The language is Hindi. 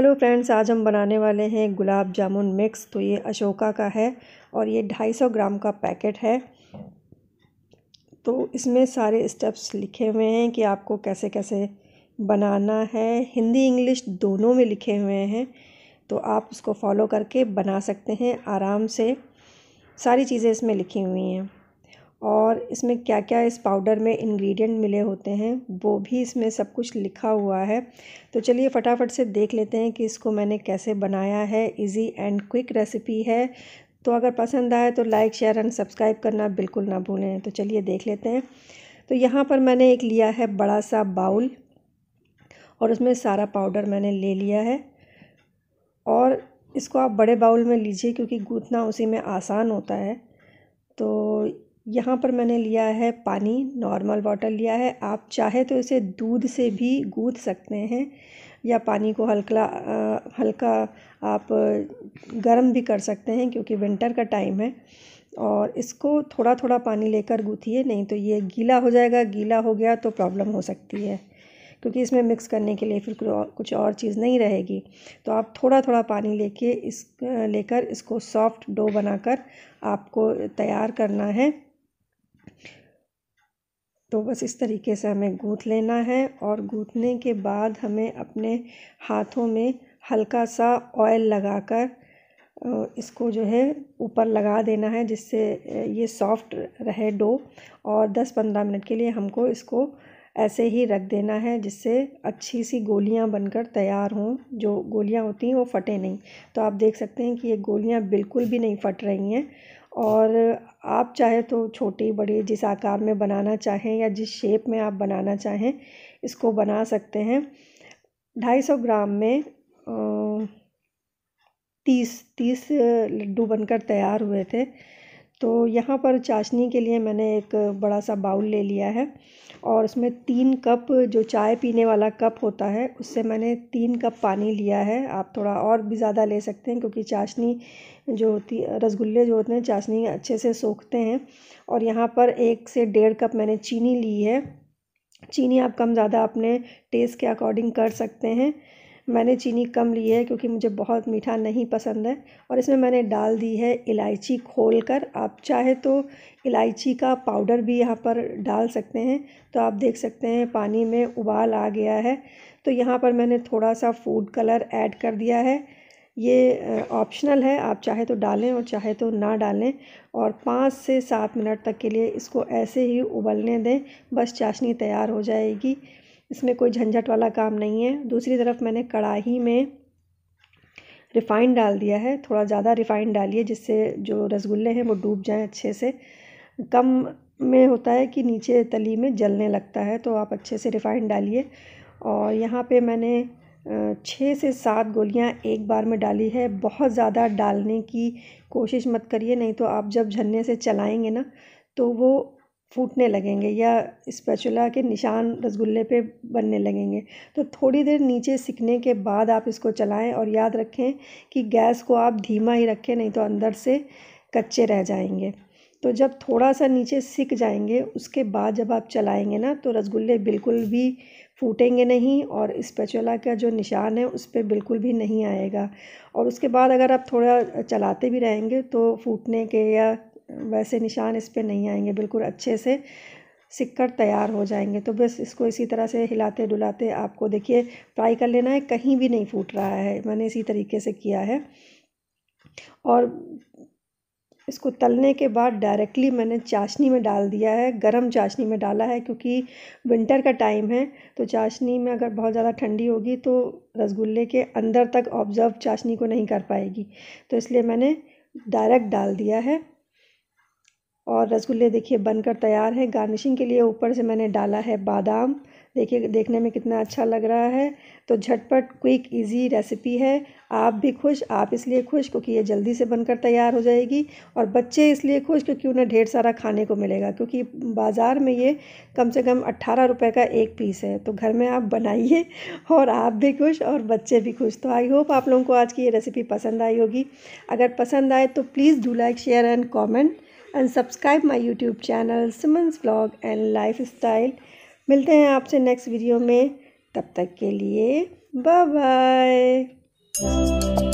हेलो फ्रेंड्स आज हम बनाने वाले हैं गुलाब जामुन मिक्स तो ये अशोका का है और ये 250 ग्राम का पैकेट है तो इसमें सारे स्टेप्स लिखे हुए हैं कि आपको कैसे कैसे बनाना है हिंदी इंग्लिश दोनों में लिखे हुए हैं तो आप उसको फॉलो करके बना सकते हैं आराम से सारी चीज़ें इसमें लिखी हुई हैं इसमें क्या क्या इस पाउडर में इंग्रेडिएंट मिले होते हैं वो भी इसमें सब कुछ लिखा हुआ है तो चलिए फटाफट से देख लेते हैं कि इसको मैंने कैसे बनाया है इजी एंड क्विक रेसिपी है तो अगर पसंद आए तो लाइक शेयर एंड सब्सक्राइब करना बिल्कुल ना भूलें तो चलिए देख लेते हैं तो यहाँ पर मैंने एक लिया है बड़ा सा बाउल और उसमें सारा पाउडर मैंने ले लिया है और इसको आप बड़े बाउल में लीजिए क्योंकि गूँथना उसी में आसान होता है तो यहाँ पर मैंने लिया है पानी नॉर्मल वाटर लिया है आप चाहे तो इसे दूध से भी गूँथ सकते हैं या पानी को हल्का हल्का आप गर्म भी कर सकते हैं क्योंकि विंटर का टाइम है और इसको थोड़ा थोड़ा पानी लेकर गूँथिए नहीं तो ये गीला हो जाएगा गीला हो गया तो प्रॉब्लम हो सकती है क्योंकि इसमें मिक्स करने के लिए फिर कुछ और चीज़ नहीं रहेगी तो आप थोड़ा थोड़ा पानी लेके इस लेकर इसको सॉफ्ट डो बनाकर आपको तैयार करना है तो बस इस तरीके से हमें गूँथ लेना है और गूँथने के बाद हमें अपने हाथों में हल्का सा ऑयल लगाकर इसको जो है ऊपर लगा देना है जिससे ये सॉफ्ट रहे डो और 10-15 मिनट के लिए हमको इसको ऐसे ही रख देना है जिससे अच्छी सी गोलियां बनकर तैयार हों जो गोलियां होती हैं वो फटे नहीं तो आप देख सकते हैं कि ये गोलियां बिल्कुल भी नहीं फट रही हैं और आप चाहे तो छोटी बड़ी जिस आकार में बनाना चाहें या जिस शेप में आप बनाना चाहें इसको बना सकते हैं ढाई सौ ग्राम में तीस तीस लड्डू बनकर तैयार हुए थे तो यहाँ पर चाशनी के लिए मैंने एक बड़ा सा बाउल ले लिया है और उसमें तीन कप जो चाय पीने वाला कप होता है उससे मैंने तीन कप पानी लिया है आप थोड़ा और भी ज़्यादा ले सकते हैं क्योंकि चाशनी जो होती रसगुल्ले जो होते हैं चाशनी अच्छे से सोखते हैं और यहाँ पर एक से डेढ़ कप मैंने चीनी ली है चीनी आप कम ज़्यादा अपने टेस्ट के अकॉर्डिंग कर सकते हैं मैंने चीनी कम ली है क्योंकि मुझे बहुत मीठा नहीं पसंद है और इसमें मैंने डाल दी है इलायची खोल कर आप चाहे तो इलायची का पाउडर भी यहाँ पर डाल सकते हैं तो आप देख सकते हैं पानी में उबाल आ गया है तो यहाँ पर मैंने थोड़ा सा फूड कलर ऐड कर दिया है ये ऑप्शनल है आप चाहे तो डालें और चाहे तो ना डालें और पाँच से सात मिनट तक के लिए इसको ऐसे ही उबलने दें बस चाशनी तैयार हो जाएगी इसमें कोई झंझट वाला काम नहीं है दूसरी तरफ मैंने कढ़ाही में रिफ़ाइंड डाल दिया है थोड़ा ज़्यादा रिफ़ाइंड डालिए जिससे जो रसगुल्ले हैं वो डूब जाएँ अच्छे से कम में होता है कि नीचे तली में जलने लगता है तो आप अच्छे से रिफ़ाइंड डालिए और यहाँ पे मैंने छः से सात गोलियाँ एक बार में डाली है बहुत ज़्यादा डालने की कोशिश मत करिए नहीं तो आप जब झरने से चलाएंगे ना तो वो फूटने लगेंगे या स्पैचुला के निशान रसगुल्ले पे बनने लगेंगे तो थोड़ी देर नीचे सिकने के बाद आप इसको चलाएं और याद रखें कि गैस को आप धीमा ही रखें नहीं तो अंदर से कच्चे रह जाएंगे तो जब थोड़ा सा नीचे सिक जाएंगे उसके बाद जब आप चलाएंगे ना तो रसगुल्ले बिल्कुल भी फूटेंगे नहीं और स्पेचुला का जो निशान है उस पर बिल्कुल भी नहीं आएगा और उसके बाद अगर आप थोड़ा चलाते भी रहेंगे तो फूटने के या वैसे निशान इस पर नहीं आएंगे बिल्कुल अच्छे से सिक्कड़ तैयार हो जाएंगे तो बस इसको इसी तरह से हिलाते डुलाते आपको देखिए फ्राई कर लेना है कहीं भी नहीं फूट रहा है मैंने इसी तरीके से किया है और इसको तलने के बाद डायरेक्टली मैंने चाशनी में डाल दिया है गरम चाशनी में डाला है क्योंकि विंटर का टाइम है तो चाशनी में अगर बहुत ज़्यादा ठंडी होगी तो रसगुल्ले के अंदर तक ऑब्ज़र्व चाशनी को नहीं कर पाएगी तो इसलिए मैंने डायरेक्ट डाल दिया है और रसगुल्ले देखिए बनकर तैयार है गार्निशिंग के लिए ऊपर से मैंने डाला है बादाम देखिए देखने में कितना अच्छा लग रहा है तो झटपट क्विक इजी रेसिपी है आप भी खुश आप इसलिए खुश क्योंकि ये जल्दी से बनकर तैयार हो जाएगी और बच्चे इसलिए खुश क्योंकि उन्हें ढेर सारा खाने को मिलेगा क्योंकि बाज़ार में ये कम से कम अट्ठारह रुपये का एक पीस है तो घर में आप बनाइए और आप भी खुश और बच्चे भी खुश तो आई होप आप लोगों को आज की ये रेसिपी पसंद आई होगी अगर पसंद आए तो please do like share and comment and subscribe my YouTube channel Simmons Vlog and Lifestyle. मिलते हैं आपसे नेक्स्ट वीडियो में तब तक के लिए बाय बाय